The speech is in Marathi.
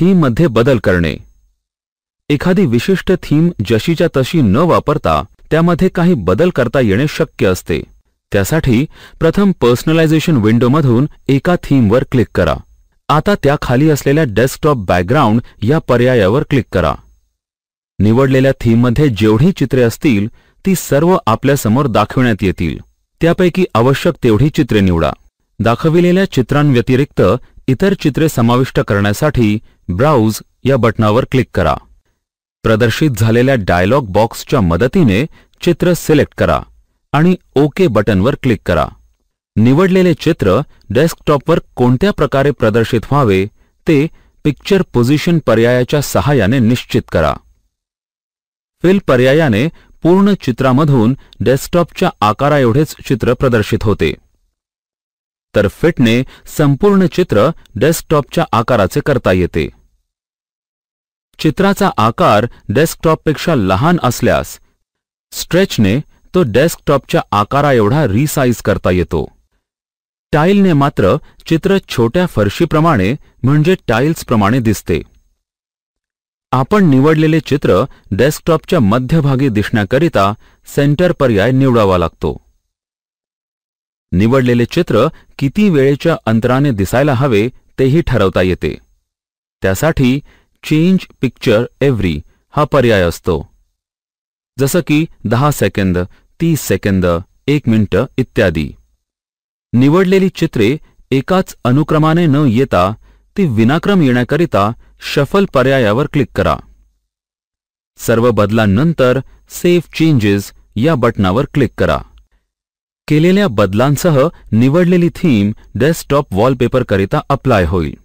थीममध्ये बदल करणे एखादी विशिष्ट थीम जशीच्या तशी न वापरता त्यामध्ये काही बदल करता येणे शक्य असते त्यासाठी प्रथम पर्सनलायझेशन विंडोमधून एका थीमवर क्लिक करा आता त्या खाली असलेल्या डेस्कटॉप बॅकग्राऊंड या पर्यायावर क्लिक करा निवडलेल्या थीममध्ये जेवढी चित्रे असतील ती सर्व आपल्यासमोर दाखविण्यात येतील त्यापैकी आवश्यक तेवढी चित्रे निवडा दाखविलेल्या चित्रांव्यतिरिक्त इतर चित्रे समाविष्ट करण्यासाठी ब्राउज या बटणावर क्लिक करा प्रदर्शित झालेल्या डायलॉग बॉक्सच्या मदतीने चित्र सिलेक्ट करा आणि ओके बटनवर क्लिक करा निवडलेले चित्र डेस्कटॉपवर कोणत्या प्रकारे प्रदर्शित व्हावे ते पिक्चर पोझिशन पर्यायाच्या सहाय्याने निश्चित करा फिल पर्यायाने पूर्ण चित्रामधून डेस्कटॉपच्या आकाराएवढेच चित्र प्रदर्शित होते तर फिटने संपूर्ण चित्र डेस्कटॉपच्या आकाराचे करता येते चित्राचा आकार डेस्कटॉपपेक्षा लहान असल्यास स्ट्रेचने तो डेस्कटॉपच्या आकाराएवढा रिसाईज करता येतो टाईलने मात्र चित्र छोट्या फरशीप्रमाणे म्हणजे टाईल्सप्रमाणे दिसते आपण निवडलेले चित्र डेस्कटॉपच्या मध्यभागी दिसण्याकरिता सेंटर पर्याय निवडावा लागतो निवडलेले चित्र किती वेळेच्या अंतराने दिसायला हवे तेही ठरवता येते त्यासाठी चेंज पिक्चर एव्हरी हा पर्याय असतो जसं की दहा सेकंद तीस सेकंद एक मिनिटं इत्यादी निवडलेली चित्रे एकाच अनुक्रमाने न येता ती विनाक्रम येण्याकरिता शफल पर्यायावर क्लिक करा सर्व बदलांनंतर सेव्ह चेंजेस या बटणावर क्लिक करा केलेल्या बदलांसह निवडलेली थीम डेस्कटॉप वॉलपेपरकरिता अप्लाय होईल